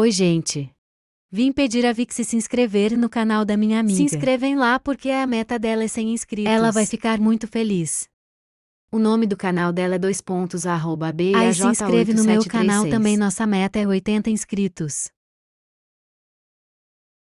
Oi, gente. Vim pedir a Vixi se inscrever no canal da minha amiga. Se inscrevem lá porque a meta dela é 100 inscritos. Ela vai ficar muito feliz. O nome do canal dela é dois pontos arroba b Aí se inscreve no meu canal também, nossa meta é 80 inscritos.